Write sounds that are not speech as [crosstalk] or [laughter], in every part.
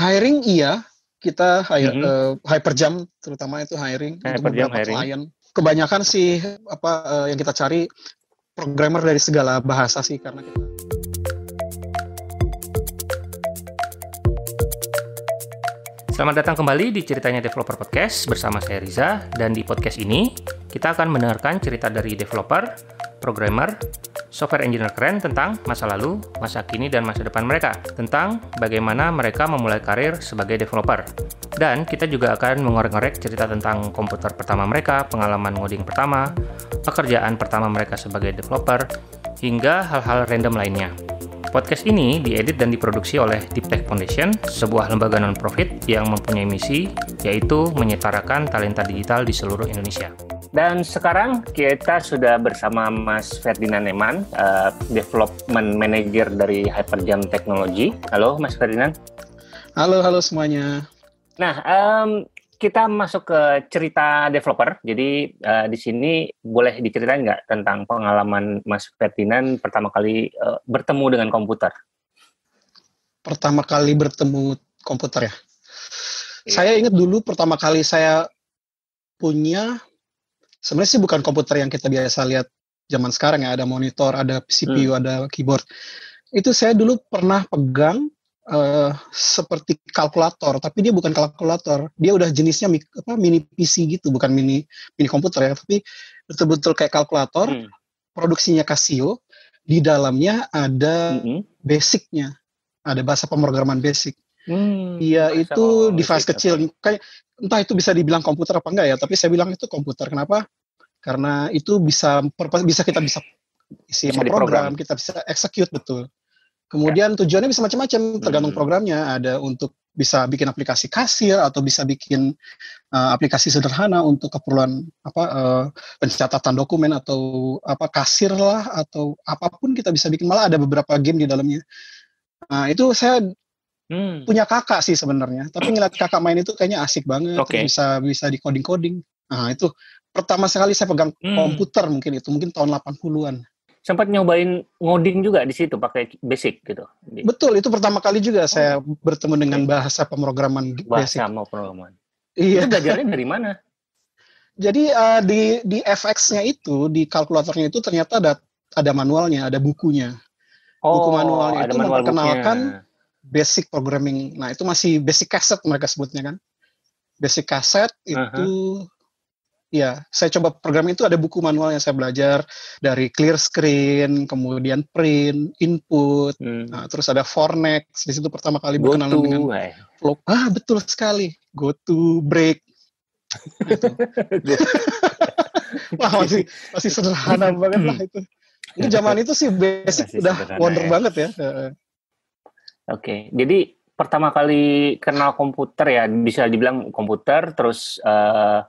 hiring iya kita hire, mm -hmm. uh, eh, hyper jam terutama itu hiring hyper untuk beberapa hiring. klien. Kebanyakan sih apa uh, yang kita cari programmer dari segala bahasa sih karena kita Selamat datang kembali di Ceritanya Developer Podcast bersama saya Riza dan di podcast ini kita akan mendengarkan cerita dari developer, programmer, software engineer keren tentang masa lalu, masa kini, dan masa depan mereka, tentang bagaimana mereka memulai karir sebagai developer. Dan kita juga akan mengorek-ngorek cerita tentang komputer pertama mereka, pengalaman ngoding pertama, pekerjaan pertama mereka sebagai developer, hingga hal-hal random lainnya. Podcast ini diedit dan diproduksi oleh Deep Tech Foundation, sebuah lembaga non-profit yang mempunyai misi, yaitu menyetarakan talenta digital di seluruh Indonesia. Dan sekarang kita sudah bersama Mas Ferdinand Neman, uh, eh, Development Manager dari Hyperjam Technology. Halo Mas Ferdinand. Halo, halo semuanya. Nah, um, kita masuk ke cerita developer. Jadi uh, di sini boleh diceritain nggak tentang pengalaman Mas Ferdinand pertama kali uh, bertemu dengan komputer? Pertama kali bertemu komputer ya? Iya. Saya ingat dulu pertama kali saya punya sebenarnya sih bukan komputer yang kita biasa lihat zaman sekarang ya ada monitor ada CPU hmm. ada keyboard itu saya dulu pernah pegang uh, seperti kalkulator tapi dia bukan kalkulator dia udah jenisnya mi, apa mini PC gitu bukan mini mini komputer ya tapi betul-betul kayak kalkulator hmm. produksinya Casio di dalamnya ada hmm. basicnya ada bahasa pemrograman basic Hmm, iya itu device kecil, kayak entah itu bisa dibilang komputer apa enggak ya, tapi saya bilang itu komputer. Kenapa? Karena itu bisa purpose, bisa kita bisa isi bisa program, kita bisa execute betul. Kemudian ya. tujuannya bisa macam-macam, tergantung hmm. programnya. Ada untuk bisa bikin aplikasi kasir atau bisa bikin uh, aplikasi sederhana untuk keperluan apa uh, pencatatan dokumen atau apa kasir lah atau apapun kita bisa bikin. Malah ada beberapa game di dalamnya. Nah, itu saya Hmm. Punya kakak sih sebenarnya, tapi ngeliat kakak main itu kayaknya asik banget, okay. bisa bisa di coding coding. Nah itu pertama sekali saya pegang hmm. komputer mungkin itu mungkin tahun 80-an. Sempat nyobain ngoding juga di situ pakai basic gitu. Betul, itu pertama kali juga oh. saya bertemu dengan bahasa pemrograman bahasa basic. Bahasa pemrograman. Iya. Itu belajarnya dari mana? [laughs] Jadi uh, di di FX-nya itu di kalkulatornya itu ternyata ada ada manualnya, ada bukunya. Oh, buku manualnya itu manual memperkenalkan bukunya basic programming. Nah, itu masih basic cassette mereka sebutnya kan. Basic cassette itu uh-huh. ya, saya coba program itu ada buku manual yang saya belajar dari clear screen, kemudian print, input, hmm. nah, terus ada Fornex. Di situ pertama kali go berkenalan to, dengan flow. Eh. Ah, betul sekali. Go to break. Gitu. [laughs] [laughs] Wah, masih masih sederhana hmm. banget lah itu. Ini zaman itu sih basic Masih udah wonder ya. banget ya. Oke, okay. jadi pertama kali kenal komputer ya bisa dibilang komputer, terus uh,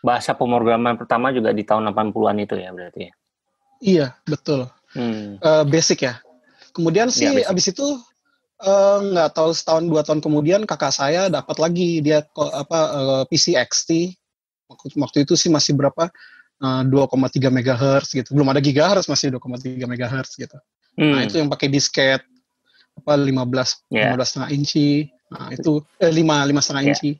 bahasa pemrograman pertama juga di tahun 80-an itu ya berarti ya? Iya, betul. Hmm. Uh, basic ya. Kemudian iya, sih ya, abis itu eh, nggak uh, tahu setahun dua tahun kemudian kakak saya dapat lagi dia apa uh, PC XT waktu itu sih masih berapa uh, 2,3 megahertz gitu belum ada gigahertz masih 2,3 megahertz gitu nah, hmm. nah itu yang pakai disket apa 15 lima 15 iya. setengah inci nah, itu eh, lima 5 setengah yeah. inci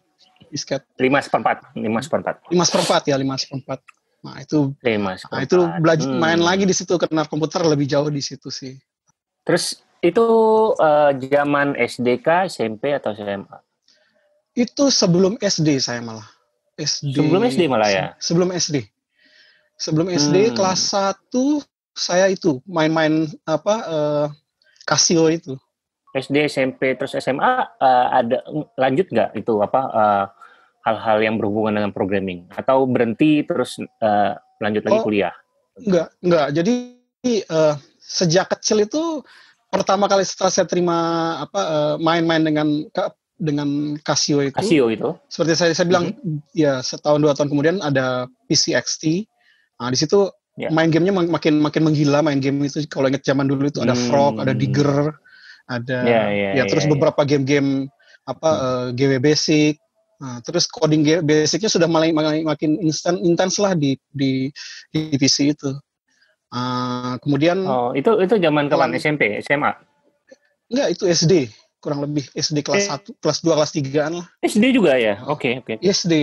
disket lima seperempat lima seperempat lima seperempat ya lima seperempat nah itu 5 nah itu belajar hmm. main lagi di situ kenal komputer lebih jauh di situ sih terus itu uh, zaman SDK SMP atau SMA itu sebelum SD saya malah SD sebelum SD malah ya sebelum SD sebelum SD hmm. kelas 1 saya itu main-main apa uh, Casio itu. SD, SMP, terus SMA uh, eh, ada lanjut nggak itu apa hal eh, hal-hal yang berhubungan dengan programming atau berhenti terus uh, lanjut lagi oh, kuliah? Enggak, enggak. Jadi uh, sejak kecil itu pertama kali setelah saya terima apa main main-main dengan dengan Casio itu. Casio itu. Seperti saya saya bilang mm-hmm. ya setahun dua tahun kemudian ada PCXT. Nah, di situ Yeah. Main gamenya mak makin makin menggila main game itu kalau inget zaman dulu itu ada hmm. Frog, ada Digger, ada yeah, yeah, ya yeah, ya, terus yeah, ya. beberapa game-game yeah. apa hmm. uh, eh, GW Basic. uh, terus coding basicnya sudah mulai makin instan intens lah di di di PC itu. Uh, kemudian oh, itu itu zaman kapan um, SMP, SMA? Enggak, itu SD kurang lebih SD kelas eh. 1, kelas 2, kelas 3-an lah. SD juga ya? Oke, okay, oke. Okay. SD.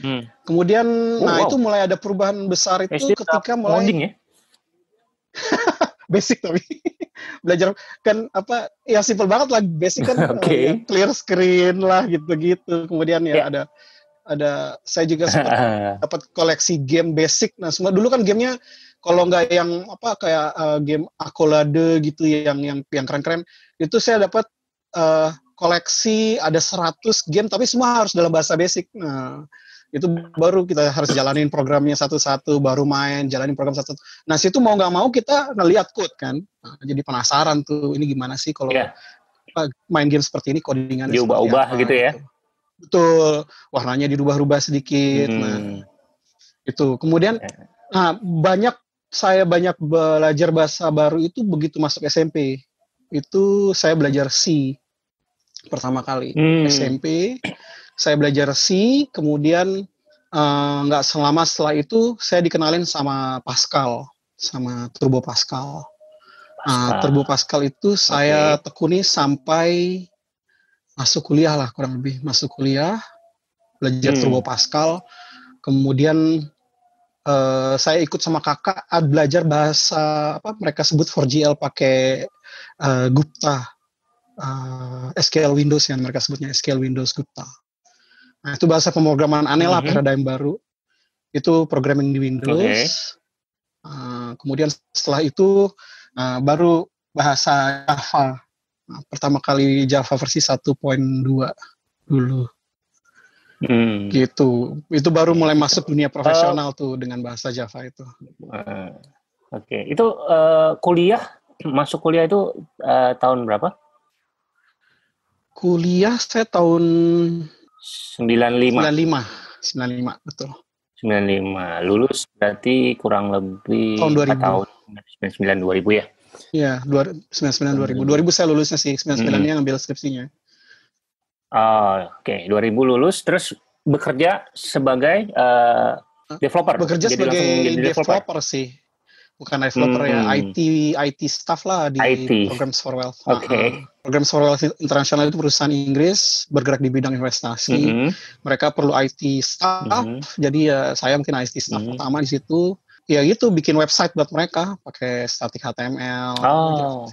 Hmm. Kemudian, oh, nah wow. itu mulai ada perubahan besar itu Basic ketika mulai coding ya. [laughs] basic tapi [laughs] belajar kan apa ya simple banget lah basic kan [laughs] okay. ya, clear screen lah gitu-gitu. Kemudian ya yeah. ada ada saya juga sempat dapat koleksi game basic. Nah, semua dulu kan gamenya kalau nggak yang apa kayak uh, game Akolade gitu yang yang yang keren-keren itu saya dapat uh, koleksi ada 100 game tapi semua harus dalam bahasa basic. Nah, itu baru kita harus jalanin programnya satu-satu baru main jalanin program satu, satu nah situ mau nggak mau kita ngelihat code kan nah, jadi penasaran tuh ini gimana sih kalau yeah. main game seperti ini codingannya diubah-ubah gitu ya gitu. betul warnanya dirubah-rubah sedikit nah. hmm. nah itu kemudian nah banyak saya banyak belajar bahasa baru itu begitu masuk SMP itu saya belajar C pertama kali hmm. SMP saya belajar C, kemudian eh, nggak uh, selama setelah itu saya dikenalin sama Pascal, sama Turbo Pascal. Nah, Pascal. Uh, Turbo Pascal itu okay. saya tekuni sampai masuk kuliah lah kurang lebih masuk kuliah belajar hmm. Turbo Pascal, kemudian Uh, saya ikut sama kakak ah, belajar bahasa apa mereka sebut 4GL pakai uh, Gupta uh, ah, SQL Windows yang mereka sebutnya SQL Windows Gupta. Nah, itu bahasa pemrograman aneh lah, mm -hmm. paradigm baru. Itu programming di Windows. Okay. Uh, kemudian setelah itu uh, baru bahasa Java. Nah, pertama kali Java versi 1.2 dulu. Hmm. Gitu. Itu baru mulai masuk gitu. dunia profesional uh, tuh dengan bahasa Java itu. Uh, Oke, okay. itu uh, kuliah masuk kuliah itu uh, tahun berapa? Kuliah saya tahun 95. 95. 95, betul. 95. Lulus berarti kurang lebih tahun 2000. tahun 99 2000 ya. Iya, 99 2000. 2000 saya lulusnya sih, 99 nya hmm. ngambil skripsinya. Uh, oke, okay. 2000 lulus terus bekerja sebagai uh, developer. Bekerja jadi sebagai jadi developer. developer sih bukan life developer ya, hmm. ya IT IT staff lah di IT. Programs for Wealth. [laughs] Oke. Okay. Uh, ah. Programs for Wealth internasional itu perusahaan Inggris bergerak di bidang investasi. Mm -hmm. Mereka perlu IT staff. Mm -hmm. Jadi ya saya mungkin IT staff mm -hmm. pertama di situ. Ya gitu bikin website buat mereka pakai static HTML, oh.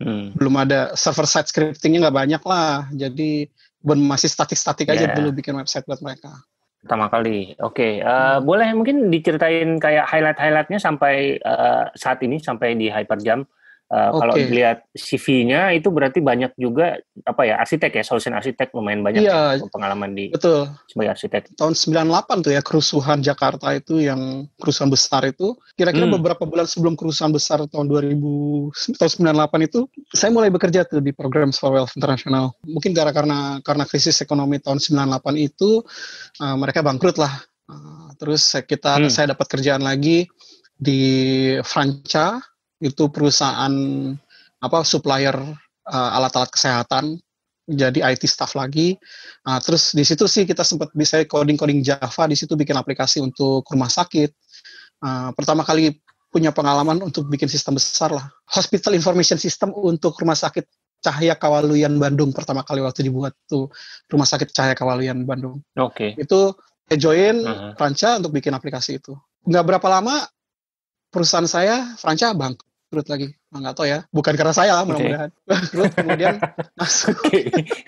Hmm. Belum ada server side scriptingnya nggak banyak lah. Jadi masih static statik yeah. aja dulu bikin website buat mereka. Pertama kali, oke. Okay. Uh, eh, hmm. Boleh mungkin diceritain kayak highlight-highlightnya sampai uh, saat ini, sampai di Hyperjam. Uh, eh, okay. Kalau dilihat CV-nya itu berarti banyak juga apa ya arsitek ya solution arsitek lumayan banyak iya, ya, pengalaman di betul. sebagai arsitek. Tahun 98 tuh ya kerusuhan Jakarta itu yang kerusuhan besar itu kira-kira hmm. beberapa bulan sebelum kerusuhan besar tahun 2000 tahun 98 itu saya mulai bekerja tuh di program for wealth international. Mungkin gara karena karena krisis ekonomi tahun 98 itu uh, mereka bangkrut lah. Uh, terus kita hmm. saya dapat kerjaan lagi di Franca itu perusahaan apa supplier alat eh, alat-alat kesehatan jadi IT staff lagi. Uh, terus di situ sih kita sempat bisa coding-coding Java, di situ bikin aplikasi untuk rumah sakit. Uh, pertama kali punya pengalaman untuk bikin sistem besar lah. Hospital Information System untuk rumah sakit Cahaya Kawaluyan Bandung pertama kali waktu dibuat tuh rumah sakit Cahaya Kawaluyan Bandung. Oke. Okay. Itu join uh -huh. Franca untuk bikin aplikasi itu. Nggak berapa lama perusahaan saya Franca bangkrut bangkrut lagi. Nah, nggak tahu ya. Bukan karena saya, lah mudah-mudahan. Okay. [laughs] kemudian [laughs] masuk. Okay. [laughs]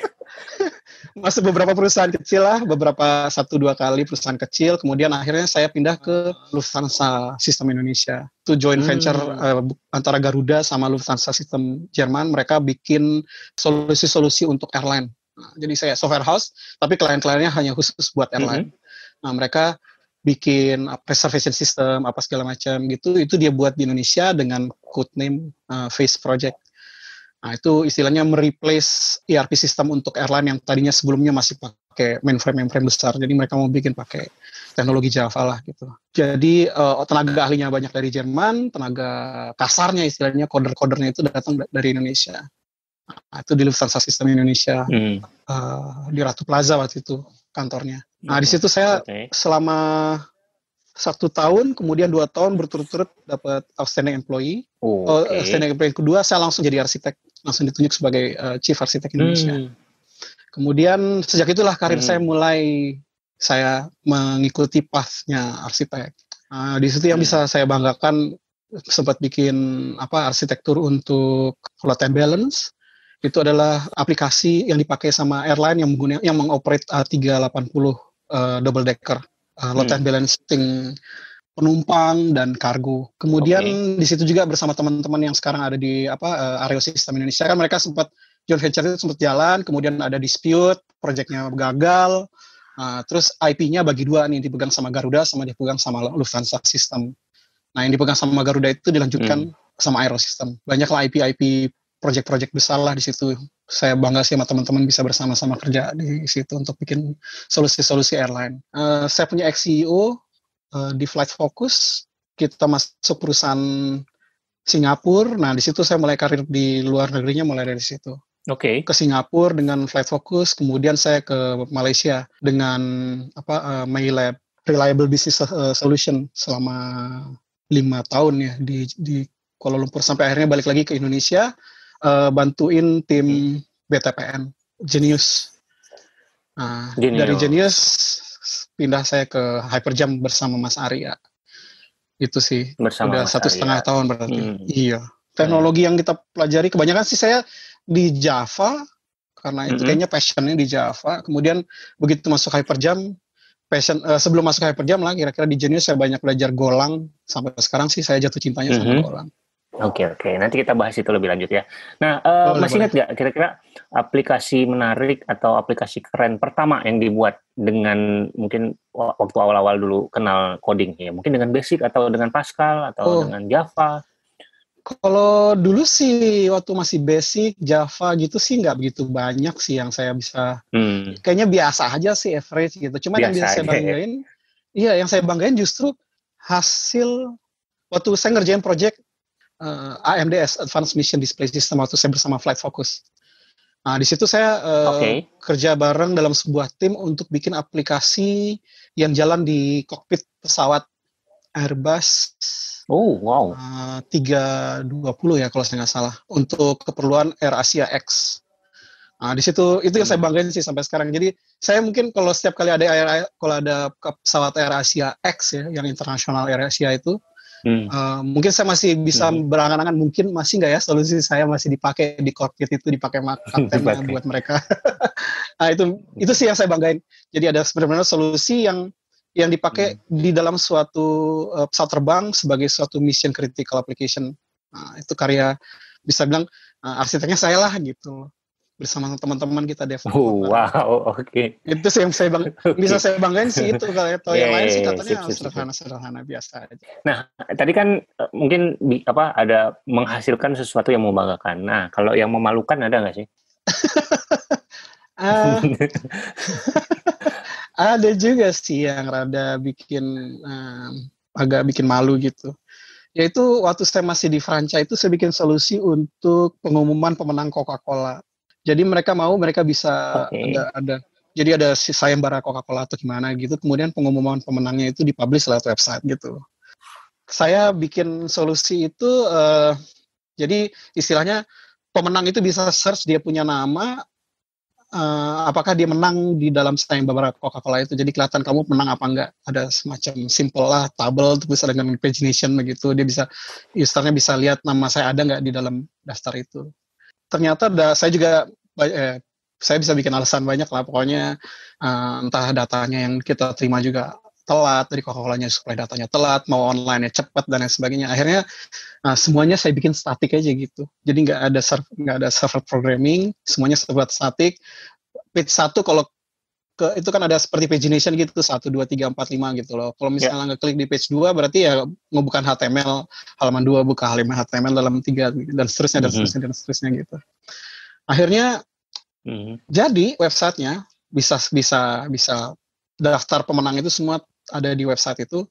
masuk beberapa perusahaan kecil lah, beberapa satu dua kali perusahaan kecil. Kemudian akhirnya saya pindah ke Lufthansa Sistem Indonesia. Itu joint hmm. venture uh, antara Garuda sama Lufthansa Sistem Jerman. Mereka bikin solusi-solusi untuk airline. Nah, jadi saya software house, tapi klien-kliennya hanya khusus buat airline. Hmm. Nah mereka bikin uh, preservation system apa segala macam gitu itu dia buat di Indonesia dengan name uh, Face Project. Nah, itu istilahnya mereplace ERP system untuk airline yang tadinya sebelumnya masih pakai mainframe mainframe besar. Jadi mereka mau bikin pakai teknologi Java lah gitu. Jadi uh, tenaga ahlinya banyak dari Jerman, tenaga kasarnya istilahnya koder-kodernya itu datang dari Indonesia. Nah, itu di Lufthansa System Indonesia hmm. uh, di Ratu Plaza waktu itu kantornya. Nah, di situ saya okay. selama satu tahun, kemudian dua tahun berturut-turut dapat outstanding employee. Oh, okay. Outstanding employee kedua, saya langsung jadi arsitek, langsung ditunjuk sebagai uh, chief arsitek Indonesia. Hmm. Kemudian sejak itulah karir hmm. saya mulai saya mengikuti pasnya arsitek. Uh, di situ yang hmm. bisa saya banggakan sempat bikin apa arsitektur untuk float balance. Itu adalah aplikasi yang dipakai sama airline yang menggunakan yang mengoperate eh, A380 uh, double decker, uh, load hmm. and balancing penumpang dan kargo. Kemudian okay. di situ juga bersama teman-teman yang sekarang ada di apa uh, eh, System Indonesia kan mereka sempat John venture itu sempat jalan, kemudian ada dispute, proyeknya gagal. Uh, terus IP-nya bagi dua nih dipegang sama Garuda sama dipegang sama Lufthansa System. Nah, yang dipegang sama Garuda itu dilanjutkan hmm. sama Aero System. Banyaklah IP-IP proyek-proyek besar lah di situ saya bangga sih sama teman-teman bisa bersama-sama kerja di situ untuk bikin solusi-solusi airline. Uh, saya punya ex-CEO uh, eh, di Flight Focus, kita masuk perusahaan Singapura. Nah, di situ saya mulai karir di luar negerinya mulai dari situ. Oke. Okay. Ke Singapura dengan Flight Focus, kemudian saya ke Malaysia dengan apa uh, MyLab Reliable Business uh, Solution selama lima tahun ya di di Kuala Lumpur sampai akhirnya balik lagi ke Indonesia uh, bantuin tim BTPN Genius. Uh, Genius. dari Genius pindah saya ke Hyperjam bersama Mas Arya. Itu sih. Bersama Udah satu setengah ya. tahun berarti. Hmm. Iya. Teknologi hmm. yang kita pelajari kebanyakan sih saya di Java karena itu mm -hmm. kayaknya passionnya di Java. Kemudian begitu masuk Hyperjam, passion uh, sebelum masuk Hyperjam lah kira-kira di Genius saya banyak belajar Golang sampai sekarang sih saya jatuh cintanya mm -hmm. sama Golang. Oke okay, oke, okay. nanti kita bahas itu lebih lanjut ya. Nah, uh, masih ingat nggak kira-kira aplikasi menarik atau aplikasi keren pertama yang dibuat dengan mungkin waktu awal-awal dulu kenal coding ya? Mungkin dengan basic atau dengan Pascal atau oh. dengan Java? Kalau dulu sih waktu masih basic Java gitu sih nggak begitu banyak sih yang saya bisa. Hmm. Kayaknya biasa aja sih average gitu. Cuma biasa yang bisa saya ya. banggain, iya yang saya banggain justru hasil waktu saya ngerjain project uh, eh, AMDS Advanced Mission Display System waktu saya bersama Flight Focus. Nah, di situ saya uh, eh, okay. kerja bareng dalam sebuah tim untuk bikin aplikasi yang jalan di kokpit pesawat Airbus. Oh, wow. Eh, uh, 320 ya kalau saya nggak salah untuk keperluan Air Asia X. Nah, di situ itu yang saya hmm. banggain sih sampai sekarang. Jadi saya mungkin kalau setiap kali ada air, kalau ada pesawat Air Asia X ya yang internasional Air Asia itu, Hmm. Uh, mungkin saya masih bisa hmm. berangan-angan mungkin masih nggak ya solusi saya masih dipakai di cockpit itu dipakai [laughs] kaptennya buat mereka. [laughs] nah, itu itu sih yang saya banggain. Jadi ada sebenarnya solusi yang yang dipakai hmm. di dalam suatu uh, pesawat terbang sebagai suatu mission critical application. Nah, itu karya bisa bilang uh, arsiteknya saya lah gitu bersama teman-teman kita develop. Oh, wow, oke. Okay. Itu sih yang saya bang bisa saya banggain sih itu kalau itu ya, yeah, yang lain sih iya, iya, katanya sederhana-sederhana biasa aja. Nah, tadi kan eh, mungkin apa ada menghasilkan sesuatu yang membanggakan. Nah, kalau yang memalukan ada nggak sih? uh, [laughs] [laughs] ada juga sih yang rada bikin um, agak bikin malu gitu yaitu waktu saya masih di Franca itu saya bikin solusi untuk pengumuman pemenang Coca-Cola jadi mereka mau mereka bisa okay. ada ada jadi ada si sayembara Coca-Cola atau gimana gitu. Kemudian pengumuman pemenangnya itu dipublish lewat website gitu. Saya bikin solusi itu uh, jadi istilahnya pemenang itu bisa search dia punya nama uh, apakah dia menang di dalam sayembara Coca-Cola itu. Jadi kelihatan kamu menang apa enggak. Ada semacam simple lah tabel terus dengan pagination begitu. Dia bisa istilahnya bisa lihat nama saya ada enggak di dalam daftar itu ternyata da, saya juga eh, saya bisa bikin alasan banyak lah pokoknya eh, entah datanya yang kita terima juga telat dari Coca-Cola-nya datanya telat mau online-nya cepat dan lain sebagainya akhirnya eh, semuanya saya bikin statik aja gitu jadi nggak ada nggak ada server programming semuanya terbuat statik page satu kalau ke itu kan ada seperti pagination gitu satu dua tiga empat lima gitu loh kalau misalnya yeah. ngeklik di page dua berarti ya ngebukan HTML halaman dua buka halaman HTML dalam tiga dan seterusnya mm -hmm. dan mhm. seterusnya dan seterusnya gitu akhirnya mm -hmm. jadi websitenya bisa bisa bisa daftar pemenang itu semua ada di website itu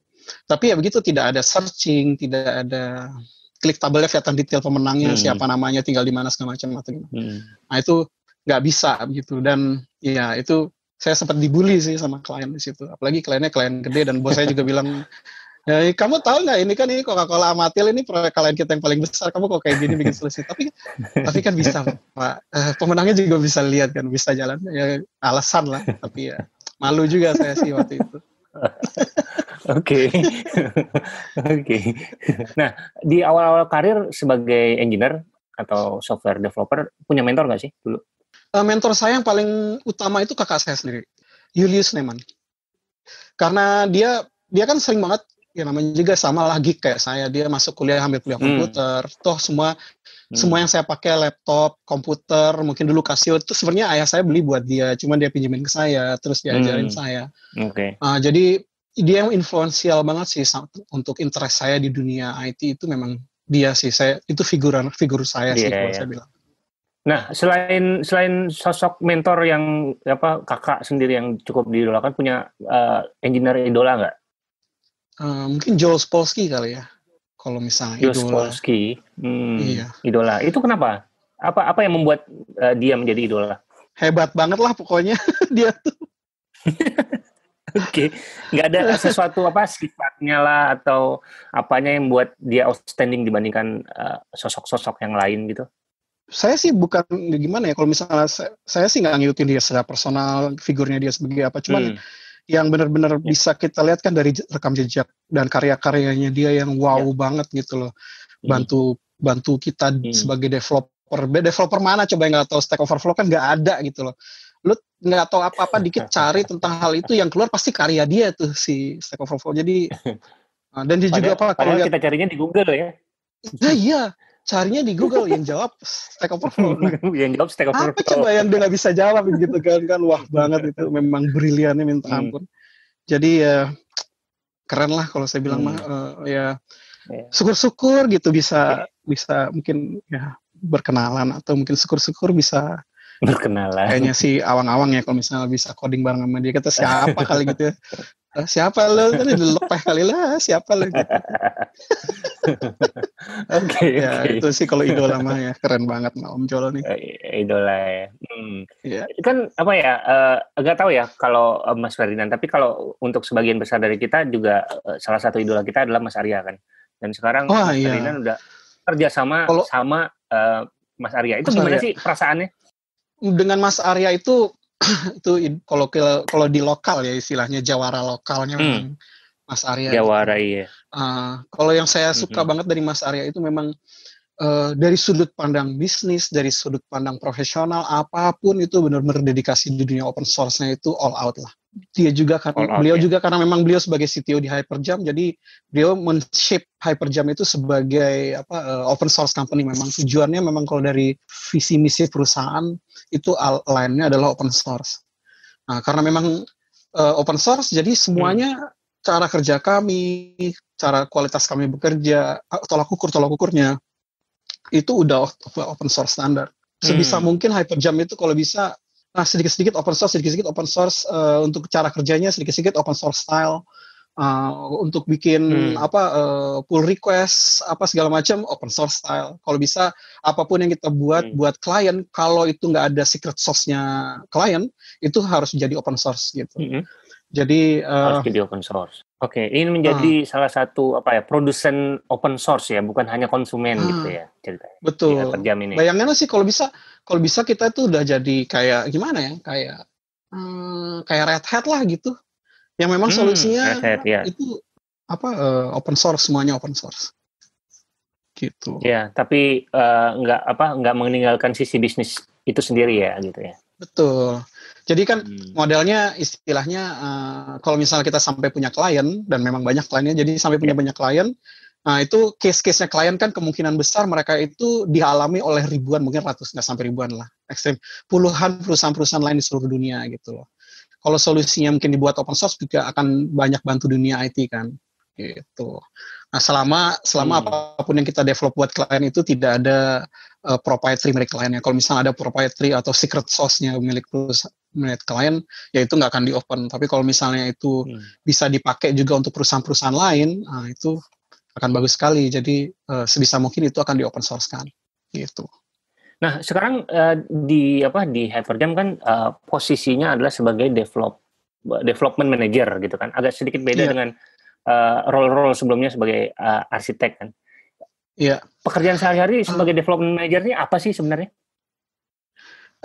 tapi ya begitu tidak ada searching tidak ada klik tabelnya kelihatan detail pemenangnya mm -hmm. siapa namanya tinggal di mana segala macam atau mm -hmm. nah itu nggak bisa gitu dan ya itu saya sempat dibully sih sama klien di situ apalagi kliennya klien gede dan bos saya juga bilang Ya, kamu tahu nggak ini kan ini Coca-Cola Amatil ini proyek klien kita yang paling besar. Kamu kok kayak gini bikin solusi? Tapi tapi kan bisa Pak. Eh, pemenangnya juga bisa lihat kan, bisa jalan. Ya alasan lah. Tapi ya malu juga saya sih waktu itu. Oke, oke. Nah di awal-awal karir sebagai engineer atau software developer punya mentor nggak sih dulu? Eh, mentor saya yang paling utama itu kakak saya sendiri, Julius Neman. Karena dia dia kan sering banget ya namanya juga sama lagi kayak saya dia masuk kuliah ambil kuliah hmm. komputer toh semua hmm. semua yang saya pakai laptop komputer mungkin dulu Casio itu sebenarnya ayah saya beli buat dia cuman dia pinjemin ke saya terus diajarin hmm. saya oke okay. uh, eh, jadi dia yang influensial banget sih untuk interest saya di dunia IT itu memang dia sih saya itu figuran figur saya yeah, sih iya, kalau yeah. saya bilang Nah, selain selain sosok mentor yang apa kakak sendiri yang cukup diidolakan punya uh, engineer idola nggak? Uh, mungkin Joel Spolsky kali ya. Kalau misalnya Joel idola. Spolsky. Hmm, iya. Idola. Itu kenapa? Apa apa yang membuat uh, dia menjadi idola? Hebat banget lah pokoknya [laughs] dia tuh. [laughs] Oke, okay. nggak ada sesuatu apa sifatnya lah atau apanya yang buat dia outstanding dibandingkan sosok sosok-sosok yang lain gitu? saya sih bukan gimana ya kalau misalnya saya, saya sih nggak ngikutin dia secara personal figurnya dia sebagai apa cuman hmm. yang benar-benar yeah. bisa kita lihat kan dari rekam jejak dan karya-karyanya dia yang wow yeah. banget gitu loh hmm. bantu hmm. bantu kita hmm. sebagai developer developer mana coba yang nggak tahu Stack Overflow kan nggak ada gitu loh lu nggak tahu apa-apa dikit [laughs] cari tentang hal itu yang keluar pasti karya dia tuh si Stack Overflow jadi [laughs] ah, dan dia padahal, juga apa kalau kita carinya di Google ya Nah, iya, iya carinya di Google yang jawab Stack Overflow. Nah, [laughs] yang jawab Stack Overflow. Apa coba yang dia nggak bisa jawab gitu kan kan wah banget itu memang briliannya minta hmm. ampun. Hmm. Jadi ya keren lah kalau saya bilang hmm. mah uh, ya syukur-syukur gitu bisa yeah. bisa mungkin ya berkenalan atau mungkin syukur-syukur bisa berkenalan. Kayaknya si awang-awang ya kalau misalnya bisa coding bareng sama dia kita siapa kali gitu. Ya? [laughs] Ah, siapa lo kan udah lepeh kali lah siapa lo gitu. [laughs] oke okay, ya okay. itu sih kalau idola mah ya keren banget nah Om Jolo nih eh, idola ya hmm. yeah. kan apa ya uh, eh, agak tahu ya kalau uh, Mas Ferdinand tapi kalau untuk sebagian besar dari kita juga uh, salah satu idola kita adalah Mas Arya kan dan sekarang oh, Mas iya. Ferdinand udah kerja sama kalo... sama uh, Mas Arya itu gimana Arya. sih perasaannya dengan Mas Arya itu [coughs] itu kalau kalau di lokal ya istilahnya jawara lokalnya hmm. memang Mas Arya. Gitu. Jawara iya. Uh, kalau yang saya suka -hmm. banget dari Mas Arya itu memang uh, dari sudut pandang bisnis, dari sudut pandang profesional, apapun itu benar-benar dedikasi di dunia open source-nya itu all out lah. Dia juga karena out, beliau ya. juga karena memang beliau sebagai CTO di Hyperjam, jadi beliau men-shape Hyperjam itu sebagai apa uh, open source company memang tujuannya memang kalau dari visi misi perusahaan itu line adalah open source. Nah, karena memang uh, open source, jadi semuanya hmm. cara kerja kami, cara kualitas kami bekerja, eh, tolak ukur tolak ukurnya itu udah open source standar. Sebisa hmm. mungkin Hyperjam itu kalau bisa nah sedikit sedikit open source, sedikit sedikit open source uh, untuk cara kerjanya, sedikit sedikit open source style uh, untuk bikin hmm. apa uh, pull request apa segala macam open source style kalau bisa apapun yang kita buat hmm. buat klien kalau itu nggak ada secret source-nya klien itu harus jadi open source gitu hmm. jadi uh, harus jadi open source oke okay. ini menjadi uh, salah satu apa ya produsen open source ya bukan hanya konsumen uh, gitu ya ceritanya betul ya, ini. sih kalau bisa kalau bisa kita itu udah jadi kayak gimana ya kayak hmm, kayak red hat lah gitu yang memang hmm, solusinya reset, ya. itu apa uh, open source semuanya open source. Gitu. Ya, tapi uh, nggak apa nggak meninggalkan sisi bisnis itu sendiri ya gitu ya. Betul. Jadi kan hmm. modelnya istilahnya uh, kalau misalnya kita sampai punya klien dan memang banyak kliennya, jadi sampai punya ya. banyak klien, Nah, itu case-case-nya klien kan kemungkinan besar mereka itu dialami oleh ribuan, mungkin ratus, nggak sampai ribuan lah, ekstrim. Puluhan perusahaan-perusahaan lain di seluruh dunia gitu loh kalau solusinya mungkin dibuat open source juga akan banyak bantu dunia IT kan gitu. Nah selama selama hmm. apapun yang kita develop buat klien itu tidak ada uh, proprietary milik kliennya. Kalau misalnya ada proprietary atau secret source nya milik milik klien, ya itu nggak akan di open. Tapi kalau misalnya itu hmm. bisa dipakai juga untuk perusahaan-perusahaan lain, nah itu akan bagus sekali. Jadi uh, sebisa mungkin itu akan di open source kan, gitu. Nah, sekarang uh, di apa di Hyperjam kan uh, posisinya adalah sebagai develop development manager gitu kan. Agak sedikit beda yeah. dengan uh, role-role sebelumnya sebagai uh, arsitek kan. Iya. Yeah. Pekerjaan sehari-hari sebagai development manager ini apa sih sebenarnya?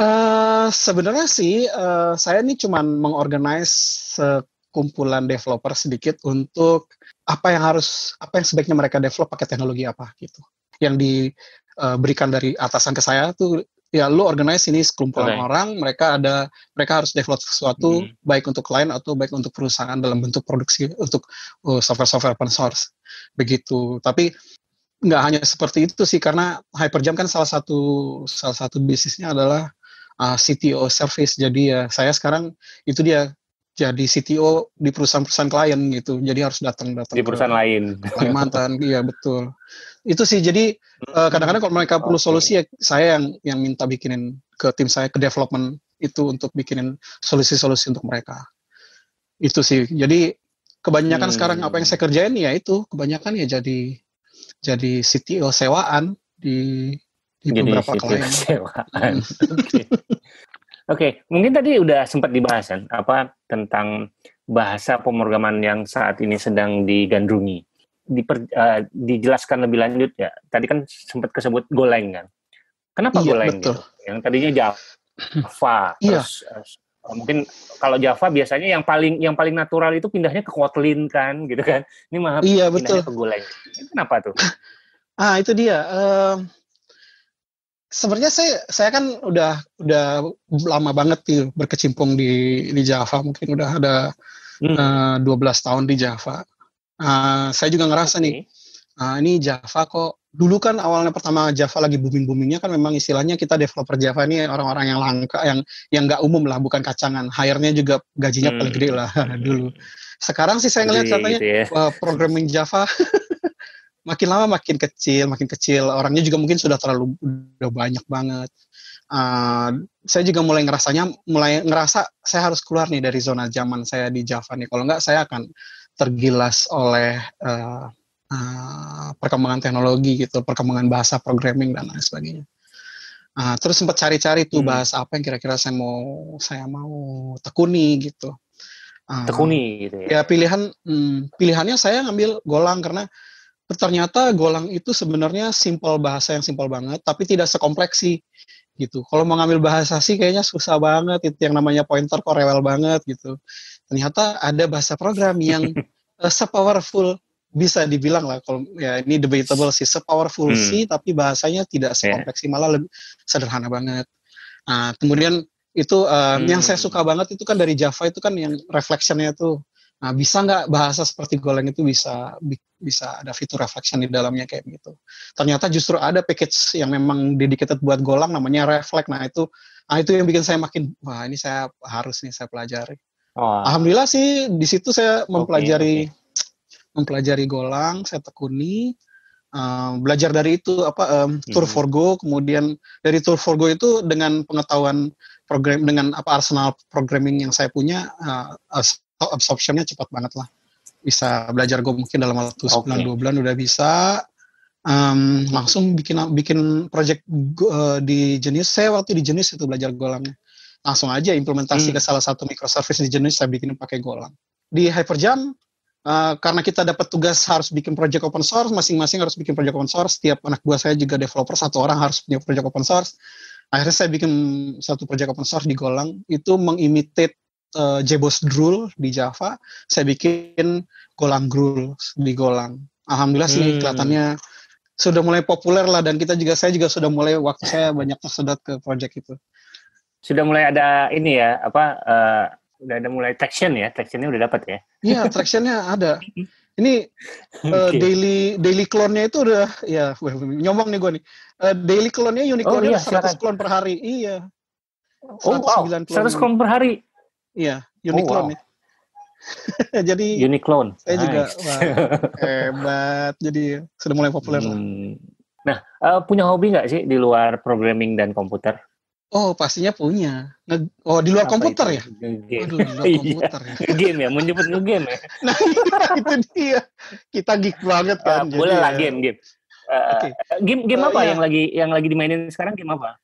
Uh, sebenarnya sih uh, saya ini cuman mengorganize sekumpulan developer sedikit untuk apa yang harus apa yang sebaiknya mereka develop pakai teknologi apa gitu yang di Eh, berikan dari atasan ke saya tuh ya lu organize ini sekumpulan okay. orang mereka ada mereka harus develop sesuatu hmm. baik untuk klien atau baik untuk perusahaan dalam bentuk produksi untuk software eh, software-software open source begitu tapi nggak hanya seperti itu sih karena Hyperjam kan salah satu salah satu bisnisnya adalah uh, ah, CTO service jadi ya saya sekarang itu dia jadi CTO di perusahaan-perusahaan klien gitu jadi harus datang datang di perusahaan lain Kalimantan iya betul itu sih jadi hmm. eh, kadang-kadang uh, kalau mereka perlu solusi ya saya yang yang minta bikinin ke tim saya ke development itu untuk bikinin solusi-solusi untuk mereka itu sih jadi kebanyakan hmm. sekarang apa yang saya kerjain ya itu kebanyakan ya jadi jadi CTO sewaan di di jadi beberapa CTO klien hmm. oke okay. mungkin tadi udah sempat dibahas kan apa tentang bahasa pemrograman yang saat ini sedang digandrungi diper, uh, dijelaskan lebih lanjut ya. Tadi kan sempat kesebut goleng kan. Kenapa iya, goleng? Betul. Gitu? Yang tadinya Java, [clears throat] iya. terus iya. uh, mungkin kalau Java biasanya yang paling yang paling natural itu pindahnya ke Kotlin kan, gitu kan? Ini malah iya, pindahnya betul. ke goleng. Kenapa tuh? [clears throat] Ah itu dia. Uh, sebenarnya saya saya kan udah udah lama banget nih berkecimpung di di Java mungkin udah ada hmm. uh, eh, 12 tahun di Java. Uh, saya juga ngerasa okay. nih, uh, ini Java kok dulu kan awalnya pertama Java lagi booming boomingnya kan memang istilahnya kita developer Java ini orang-orang yang langka yang yang nggak umum lah bukan kacangan hire-nya juga gajinya hmm. paling gede lah [laughs] dulu sekarang sih saya ngelihat contohnya gitu ya. uh, programming Java [laughs] makin lama makin kecil makin kecil orangnya juga mungkin sudah terlalu udah banyak banget uh, saya juga mulai ngerasanya mulai ngerasa saya harus keluar nih dari zona zaman saya di Java nih kalau nggak saya akan tergilas oleh uh, uh, perkembangan teknologi gitu, perkembangan bahasa programming dan lain sebagainya. Uh, terus sempat cari-cari tuh hmm. bahasa apa yang kira-kira saya mau saya mau tekuni gitu. Uh, tekuni gitu ya. Ya pilihan hmm, pilihannya saya ngambil golang karena ternyata golang itu sebenarnya simpel bahasa yang simpel banget tapi tidak sekompleksi gitu. Kalau mau ngambil bahasa sih kayaknya susah banget itu yang namanya pointer kok rewel banget gitu ternyata ada bahasa program yang uh, [laughs] sepowerful bisa dibilang lah kalau ya ini debatable sih sepowerful hmm. sih tapi bahasanya tidak iya. sekompleks yeah. malah lebih sederhana banget. Nah, kemudian itu um, hmm. yang saya hmm. suka banget itu kan dari Java itu kan yang reflectionnya tuh nah bisa nggak bahasa seperti Golang itu bisa bisa ada fitur reflection di dalamnya kayak gitu. Ternyata justru ada package yang memang dedicated buat Golang namanya Reflect. Nah itu nah itu yang bikin saya makin wah ini saya harus nih saya pelajari. Oh. Alhamdulillah sih di situ saya mempelajari okay, okay. mempelajari golang, saya tekuni, um, belajar dari itu apa um, Tour hmm. for Go, kemudian dari Tour for Go itu dengan pengetahuan program dengan apa arsenal programming yang saya punya uh, absorptionnya cepat banget lah bisa belajar Go mungkin dalam waktu sebulan dua bulan udah bisa um, langsung bikin bikin project go, uh, eh, di jenis saya waktu di jenis itu belajar golangnya langsung aja implementasi hmm. ke salah satu microservice di Jenis saya bikin pakai Golang. Di Hyperjam uh, karena kita dapat tugas harus bikin project open source, masing-masing harus bikin project open source. Setiap anak buah saya juga developer, satu orang harus punya project open source. Akhirnya saya bikin satu project open source di Golang itu mengimitate uh, eh, JBoss Drool di Java, saya bikin Golang Drool di Golang. Alhamdulillah sih hmm. kelihatannya sudah mulai populer lah dan kita juga saya juga sudah mulai waktu [laughs] saya banyak tersedot ke project itu sudah mulai ada ini ya apa uh, eh, udah ada mulai traction ya tractionnya udah dapat ya iya tractionnya ada [laughs] ini uh, eh, okay. daily daily clone-nya itu udah ya well, nyombong nih gua nih uh, daily clone-nya unicorn oh, iya, 100 clone per hari iya oh wow 100 clone per hari iya unicorn oh, [laughs] wow. ya jadi unicorn saya nice. juga wah, hebat jadi sudah mulai populer hmm. nah uh, punya hobi nggak sih di luar programming dan komputer Oh, pastinya punya. Nge oh, di luar ya? Iya. komputer ya? Game. Aduh, di luar komputer. ya. game ya, menyebut nge-game ya. ya? [laughs] nah, itu dia. Kita geek banget kan. Uh, boleh lah ya. game, game. Uh, eh, okay. Game game eh, apa uh, yang lagi yang lagi dimainin sekarang game apa?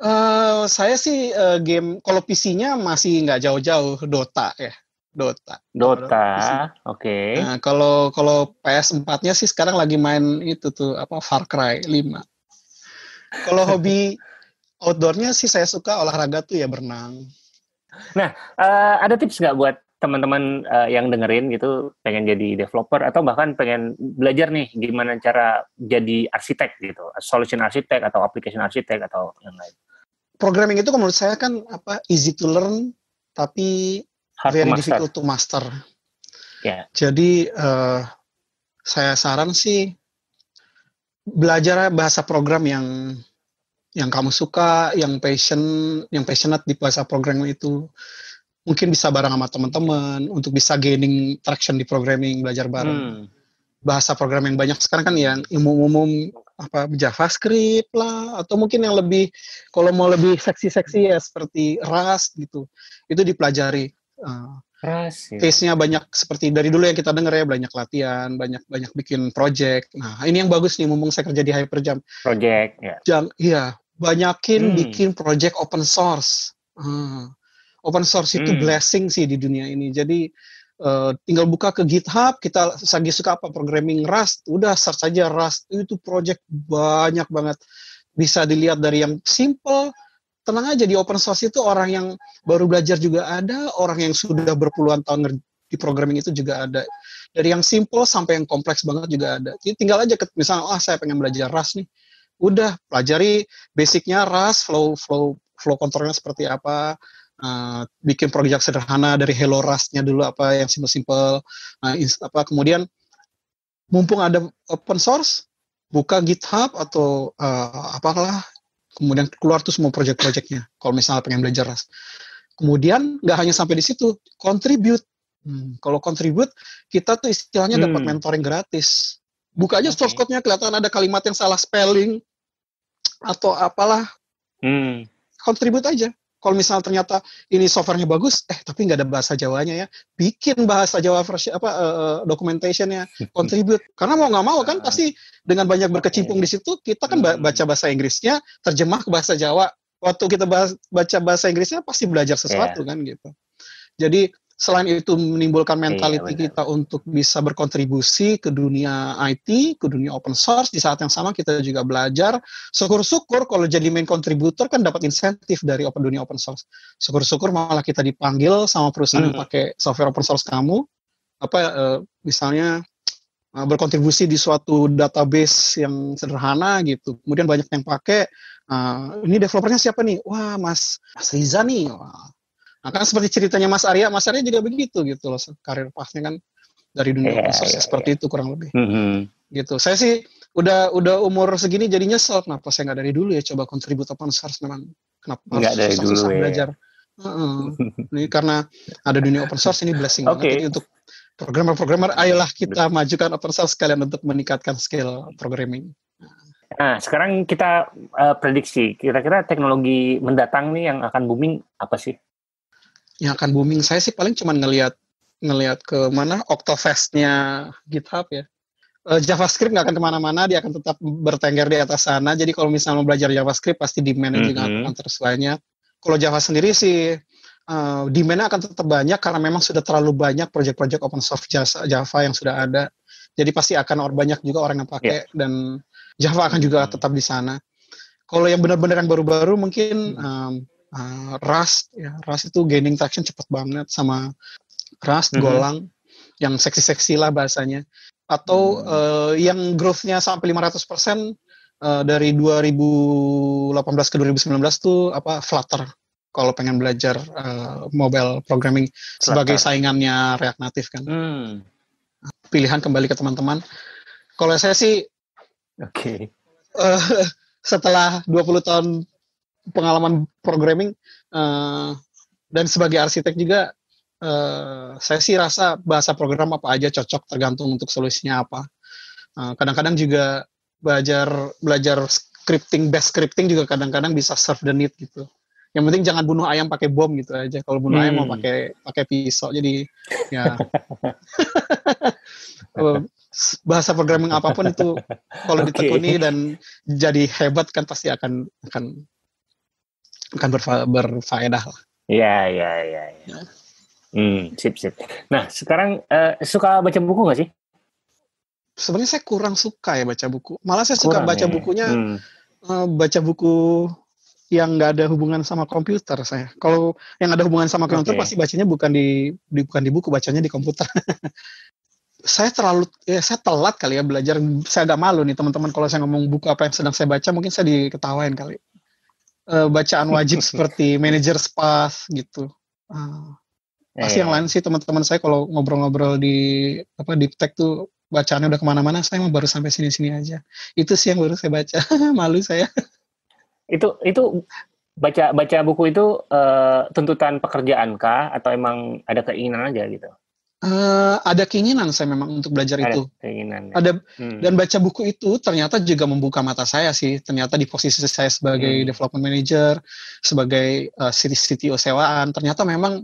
Uh, saya sih uh, game kalau PC-nya masih nggak jauh-jauh Dota ya. Dota. Dota, oke. Okay. Nah, kalau kalau PS4-nya sih sekarang lagi main itu tuh apa Far Cry 5. Kalau hobi Outdoornya sih saya suka olahraga tuh ya berenang. Nah, uh, ada tips nggak buat teman-teman uh, yang dengerin gitu pengen jadi developer atau bahkan pengen belajar nih gimana cara jadi arsitek gitu, solution arsitek atau application arsitek atau yang lain. Programming itu menurut saya kan apa easy to learn tapi Hard very to master. difficult to master. Yeah. Jadi uh, saya saran sih belajar bahasa program yang yang kamu suka, yang passion, yang passionate di bahasa programming itu. Mungkin bisa bareng sama teman-teman untuk bisa gaining traction di programming, belajar bareng. Hmm. Bahasa programming banyak sekarang kan yang umum-umum apa JavaScript lah atau mungkin yang lebih kalau mau lebih seksi-seksi ya seperti Rust gitu. Itu dipelajari. Uh, Rust. Ya. nya banyak seperti dari dulu yang kita dengar ya banyak latihan, banyak banyak bikin project. Nah, ini yang bagus nih mumpung saya kerja di Hyperjam. Project ya. yeah. iya, banyakin hmm. bikin project open source. Hmm. Open source itu hmm. blessing sih di dunia ini. Jadi uh, tinggal buka ke GitHub, kita lagi suka apa programming Rust, udah search aja Rust. Itu project banyak banget. Bisa dilihat dari yang simple, tenang aja di open source itu orang yang baru belajar juga ada, orang yang sudah berpuluhan tahun di programming itu juga ada. Dari yang simple sampai yang kompleks banget juga ada. Jadi tinggal aja ke, misalnya, ah oh, saya pengen belajar Rust nih udah pelajari basicnya ras flow flow flow kontrolnya seperti apa uh, bikin proyek sederhana dari hello rasnya dulu apa yang simple-simple nah, apa kemudian mumpung ada open source buka GitHub atau uh, apalah kemudian keluar tuh semua project-projectnya kalau misalnya pengen belajar ras kemudian nggak hanya sampai di situ contribute hmm, kalau contribute kita tuh istilahnya hmm. dapat mentoring gratis buka aja okay. source code-nya kelihatan ada kalimat yang salah spelling atau apalah hmm. kontribut aja kalau misalnya ternyata ini softwarenya bagus, eh tapi nggak ada bahasa Jawanya ya, bikin bahasa Jawa versi apa uh, documentationnya, [laughs] contribute. Karena mau nggak mau kan ah. pasti dengan banyak berkecimpung di situ, kita kan hmm. baca bahasa Inggrisnya, terjemah ke bahasa Jawa. Waktu kita bahas, baca bahasa Inggrisnya pasti belajar sesuatu yeah. kan gitu. Jadi selain itu menimbulkan mentaliti iya, kita untuk bisa berkontribusi ke dunia IT, ke dunia open source. Di saat yang sama kita juga belajar. Syukur-syukur kalau jadi main kontributor kan dapat insentif dari open dunia open source. Syukur-syukur malah kita dipanggil sama perusahaan hmm. yang pakai software open source kamu. Apa uh, misalnya uh, berkontribusi di suatu database yang sederhana gitu. Kemudian banyak yang pakai Uh, ini developernya siapa nih? Wah, Mas, Mas Riza nih. Wah, Nah, kan seperti ceritanya Mas Arya, Mas Arya juga begitu gitu loh karir pasnya kan dari dunia yeah, iya, sosial yeah, seperti yeah. itu kurang lebih. Mm -hmm. Gitu. Saya sih udah udah umur segini jadi nyesel kenapa saya nggak dari dulu ya coba kontribut apa harus memang kenapa nggak dari dulu susah ya. belajar. Uh -uh. [laughs] ini karena ada dunia open source ini blessing okay. banget jadi untuk programmer-programmer ayolah kita majukan open source sekalian untuk meningkatkan skill programming. Nah, sekarang kita uh, prediksi kira-kira teknologi mendatang nih yang akan booming apa sih? yang akan booming saya sih paling cuman ngelihat ngelihat ke mana Octofest-nya GitHub ya. Eh, JavaScript nggak akan kemana-mana, dia akan tetap bertengger di atas sana. Jadi kalau misalnya mau belajar JavaScript, pasti demand mm -hmm. juga mhm. akan terus banyak. Kalau Java sendiri sih, uh, eh, demand akan tetap banyak karena memang sudah terlalu banyak project-project open source Java yang sudah ada. Jadi pasti akan orang banyak juga orang yang pakai yeah. dan Java akan juga mm -hmm. tetap di sana. Kalau yang benar-benar yang baru-baru mungkin um, uh, eh, ras ya Rust itu gaining traction cepat banget sama ras mm -hmm. Golang yang seksi-seksi lah bahasanya atau mm -hmm. uh, yang growth-nya sampai 500 persen uh, dari 2018 ke 2019 tuh apa Flutter kalau pengen belajar uh, mobile programming Flutter. sebagai saingannya React Native kan hmm. pilihan kembali ke teman-teman kalau saya sih oke okay. uh, [laughs] setelah 20 tahun pengalaman programming uh, dan sebagai arsitek juga uh, saya sih rasa bahasa program apa aja cocok tergantung untuk solusinya apa. Eh, kadang-kadang uh, juga belajar belajar scripting best scripting juga kadang-kadang bisa serve the need gitu. Yang penting jangan bunuh ayam pakai bom gitu aja. Kalau bunuh hmm. ayam mau hmm. pakai pakai pisau. Jadi ya [laughs] bahasa programming apapun itu kalau okay. ditekuni dan jadi hebat kan pasti akan akan akan berfa berfaedah lah. Iya, iya, iya, iya. Ya. Hmm, sip, sip. Nah, sekarang uh, suka baca buku nggak sih? Sebenarnya saya kurang suka ya baca buku. Malah saya kurang, suka baca ya, ya. bukunya, hmm. uh, baca buku yang nggak ada hubungan sama komputer saya. Kalau yang ada hubungan sama komputer okay. pasti bacanya bukan di, di bukan di buku, bacanya di komputer. [laughs] saya terlalu ya saya telat kali ya belajar saya agak malu nih teman-teman kalau saya ngomong buku apa yang sedang saya baca mungkin saya diketawain kali Eh, bacaan wajib [laughs] seperti manajer spas gitu. Uh, pasti eh. yang iya. lain sih teman-teman saya kalau ngobrol-ngobrol di apa di tech tuh bacaannya udah kemana-mana, saya mau baru sampai sini-sini aja. Itu sih yang baru saya baca, [laughs] malu saya. Itu itu baca baca buku itu uh, tuntutan pekerjaan kah atau emang ada keinginan aja gitu? Uh, ada keinginan saya memang untuk belajar ada itu. Keinginan. Ya. Ada hmm. dan baca buku itu ternyata juga membuka mata saya sih. Ternyata di posisi saya sebagai hmm. development manager, sebagai uh, eh, CTO sewaan, ternyata memang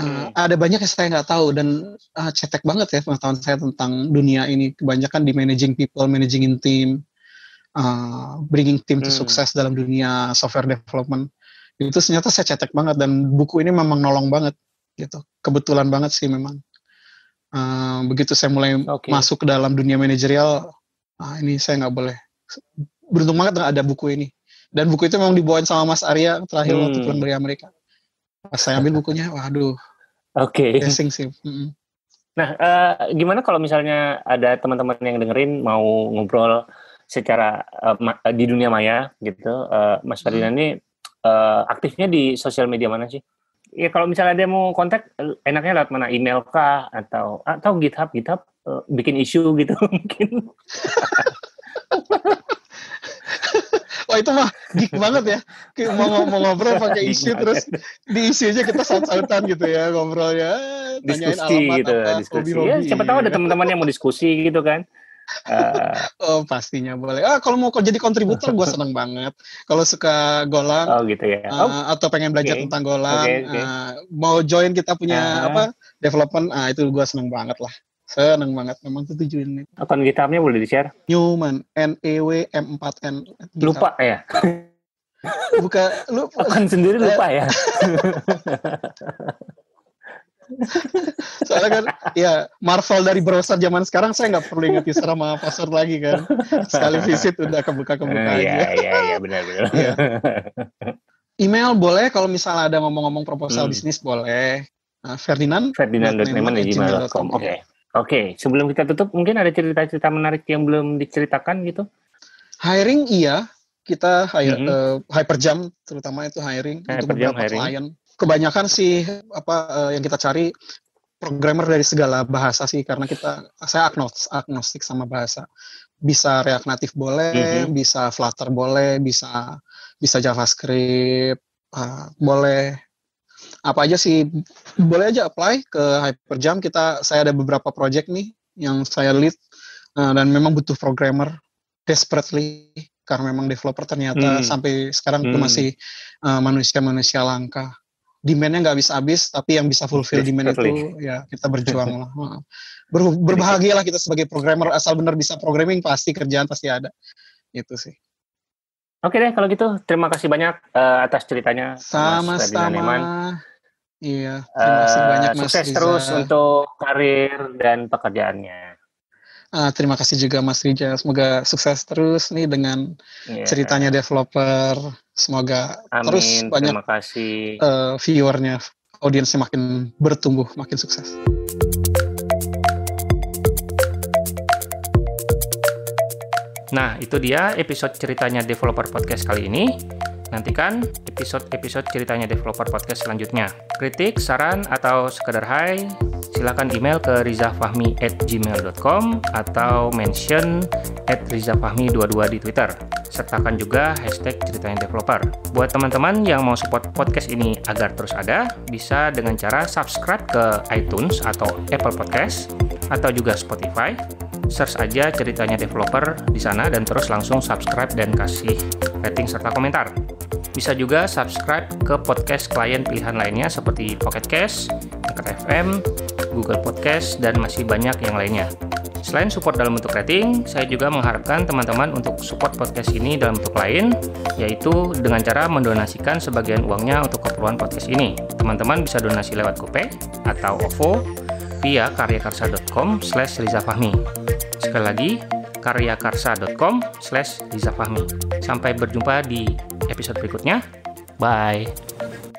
uh, hmm. ada banyak yang saya nggak tahu dan uh, cetek banget ya pengetahuan saya tentang dunia ini. Kebanyakan di managing people, managing team, uh, bringing team hmm. to success dalam dunia software development. Itu ternyata saya cetek banget dan buku ini memang nolong banget gitu kebetulan banget sih memang uh, begitu saya mulai okay. masuk ke dalam dunia manajerial ah, ini saya nggak boleh beruntung banget nggak ada buku ini dan buku itu memang dibawain sama Mas Arya terakhir hmm. waktu pulang dari Amerika pas saya ambil bukunya waduh oke okay. sih mm nah uh, gimana kalau misalnya ada teman-teman yang dengerin mau ngobrol secara uh, di dunia maya gitu uh, Mas Ferdinand hmm. ini uh, aktifnya di sosial media mana sih ya kalau misalnya dia mau kontak enaknya lewat mana email kah atau atau GitHub GitHub uh, bikin isu gitu [laughs] mungkin Wah itu mah geek banget ya. Kayak mau, mau ngobrol pakai isu terus di isu aja kita saut-sautan gitu ya ngobrolnya. Eh, diskusi gitu, apa, diskusi. Hobi -hobi. Ya, siapa tahu gitu ada ya. teman-teman yang mau diskusi gitu kan. [laughs] oh pastinya boleh. Ah kalau mau jadi kontributor gue seneng banget. Kalau suka golang, oh gitu ya. Ah, oh, uh, atau pengen belajar okay. tentang golang, okay, ah, okay. Uh, mau join kita punya uh, apa development, ah uh, itu gue seneng banget lah. Seneng banget memang itu tujuannya. Akun gitarnya boleh di share? Newman N E W M 4 N. Lupa ya. Buka lu akun sendiri eh. lupa ya. [laughs] Soalnya kan, ya Marvel dari browser zaman sekarang saya nggak perlu ingat user sama password lagi kan. Sekali visit udah kebuka-kebuka eh, iya, aja. Iya, iya, iya, benar-benar. Email boleh, kalau misalnya ada ngomong-ngomong proposal hmm. bisnis boleh. Nah, Ferdinand. Ferdinand Oke. Oke, sebelum kita tutup, mungkin ada cerita-cerita menarik yang belum diceritakan gitu? Hiring iya, kita hire, mm -hmm. uh, eh, jam terutama itu hiring hyper untuk beberapa hiring. klien kebanyakan sih apa uh, yang kita cari programmer dari segala bahasa sih karena kita saya agnost, agnostik sama bahasa bisa React Native boleh mm-hmm. bisa Flutter boleh bisa bisa JavaScript uh, boleh apa aja sih boleh aja apply ke Hyperjam kita saya ada beberapa project nih yang saya lead uh, dan memang butuh programmer desperately karena memang developer ternyata hmm. sampai sekarang hmm. itu masih uh, manusia-manusia langka demandnya nggak habis-habis tapi yang bisa fulfill demand itu ya kita berjuang lah [laughs] hmm. Ber, berbahagialah kita sebagai programmer asal benar bisa programming pasti kerjaan pasti ada itu sih oke deh kalau gitu terima kasih banyak uh, atas ceritanya sama-sama iya terima kasih eh, banyak mas sukses Riza. terus untuk karir dan pekerjaannya Uh, terima kasih juga Mas Rija. Semoga sukses terus nih dengan yeah. ceritanya developer. Semoga Amin. terus banyak terima kasih. Uh, viewernya, audiensnya makin bertumbuh, makin sukses. Nah, itu dia episode ceritanya developer podcast kali ini. Nantikan episode-episode ceritanya developer podcast selanjutnya. Kritik, saran, atau sekedar hai, silakan email ke rizafahmi at gmail.com atau mention at rizafahmi22 di Twitter. Sertakan juga hashtag ceritanya developer. Buat teman-teman yang mau support podcast ini agar terus ada, bisa dengan cara subscribe ke iTunes atau Apple Podcast atau juga Spotify search aja ceritanya developer di sana dan terus langsung subscribe dan kasih rating serta komentar. Bisa juga subscribe ke podcast klien pilihan lainnya seperti Pocket Cash, Anchor FM, Google Podcast, dan masih banyak yang lainnya. Selain support dalam bentuk rating, saya juga mengharapkan teman-teman untuk support podcast ini dalam bentuk lain, yaitu dengan cara mendonasikan sebagian uangnya untuk keperluan podcast ini. Teman-teman bisa donasi lewat GoPay atau OVO via karyakarsa.com slash Riza Sekali lagi, karyakarsa.com slash Sampai berjumpa di episode berikutnya. Bye!